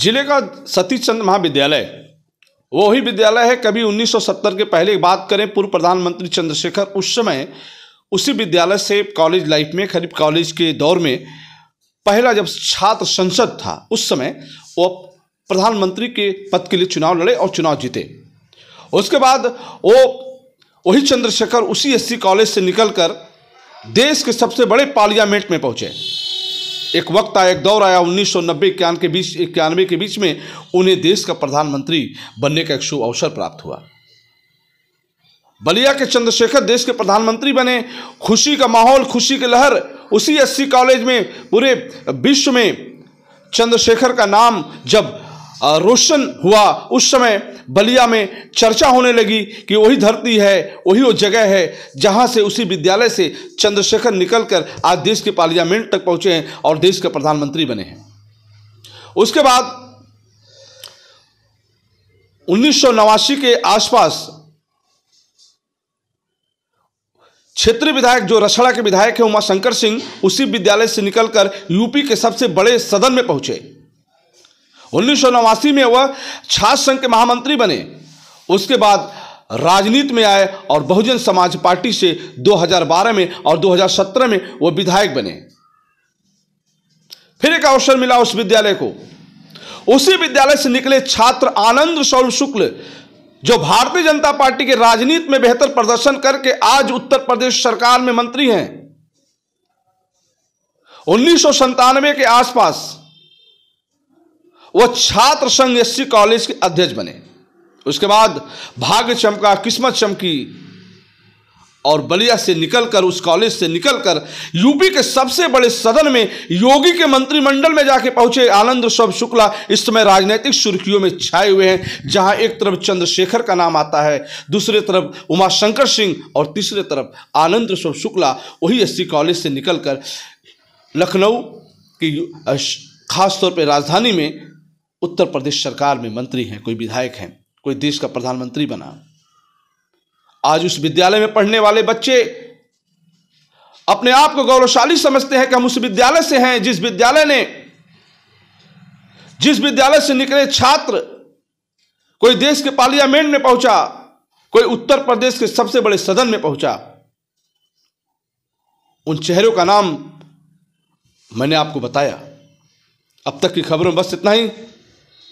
जिले का सतीश चंद्र महाविद्यालय वो ही विद्यालय है कभी 1970 के पहले बात करें पूर्व प्रधानमंत्री चंद्रशेखर उस समय उसी विद्यालय से कॉलेज लाइफ में खरीब कॉलेज के दौर में पहला जब छात्र संसद था उस समय वो प्रधानमंत्री के पद के लिए चुनाव लड़े और चुनाव जीते उसके बाद वो वही चंद्रशेखर उसी एससी कॉलेज से निकलकर देश के सबसे बड़े पार्लियामेंट में पहुंचे एक वक्त आया एक दौर आया उन्नीस सौ नब्बे इक्यानवे के बीच इक्यानवे के बीच में उन्हें देश का प्रधानमंत्री बनने का एक शुभ अवसर प्राप्त हुआ बलिया के चंद्रशेखर देश के प्रधानमंत्री बने खुशी का माहौल खुशी की लहर उसी एससी कॉलेज में पूरे विश्व में चंद्रशेखर का नाम जब रोशन हुआ उस समय बलिया में चर्चा होने लगी कि वही धरती है वही वो जगह है जहां से उसी विद्यालय से चंद्रशेखर निकलकर आज देश के पार्लियामेंट तक पहुंचे हैं और देश के प्रधानमंत्री बने हैं उसके बाद उन्नीस के आसपास क्षेत्रीय विधायक जो रसड़ा के विधायक है उमाशंकर सिंह उसी विद्यालय से निकलकर यूपी के सबसे बड़े सदन में पहुंचे उन्नीस में वह छात्र संघ के महामंत्री बने उसके बाद राजनीति में आए और बहुजन समाज पार्टी से 2012 में और 2017 में वह विधायक बने फिर एक अवसर मिला उस विद्यालय को उसी विद्यालय से निकले छात्र आनंद सौल शुक्ल जो भारतीय जनता पार्टी के राजनीति में बेहतर प्रदर्शन करके आज उत्तर प्रदेश सरकार में मंत्री हैं उन्नीस के आसपास वो छात्र संघ एस कॉलेज के अध्यक्ष बने उसके बाद भाग्य चमका किस्मत चमकी और बलिया से निकलकर उस कॉलेज से निकलकर यूपी के सबसे बड़े सदन में योगी के मंत्रिमंडल में जाके पहुंचे आनंद सब शुक्ला इस समय राजनीतिक सुर्खियों में छाए हुए हैं जहां एक तरफ चंद्रशेखर का नाम आता है दूसरे तरफ उमाशंकर सिंह और तीसरे तरफ आनंद सब शुक्ला वही एस कॉलेज से निकलकर लखनऊ की खासतौर पर राजधानी में उत्तर प्रदेश सरकार में मंत्री हैं कोई विधायक हैं कोई देश का प्रधानमंत्री बना आज उस विद्यालय में पढ़ने वाले बच्चे अपने आप को गौरवशाली समझते हैं कि हम उस विद्यालय से हैं जिस विद्यालय ने जिस विद्यालय से निकले छात्र कोई देश के पार्लियामेंट में पहुंचा कोई उत्तर प्रदेश के सबसे बड़े सदन में पहुंचा उन चेहरों का नाम मैंने आपको बताया अब तक की खबरों में बस इतना ही